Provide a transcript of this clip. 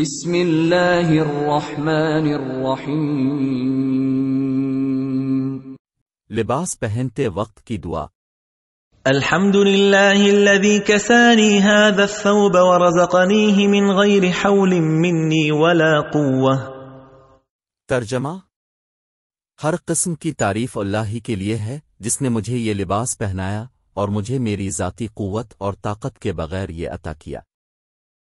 بسم اللہ الرحمن الرحیم لباس پہنتے وقت کی دعا الحمد للہ قوة ترجمہ ہر قسم کی تعریف اللہ ہی کے لیے ہے جس نے مجھے یہ لباس پہنایا اور مجھے میری ذاتی قوت اور طاقت کے بغیر یہ عطا کیا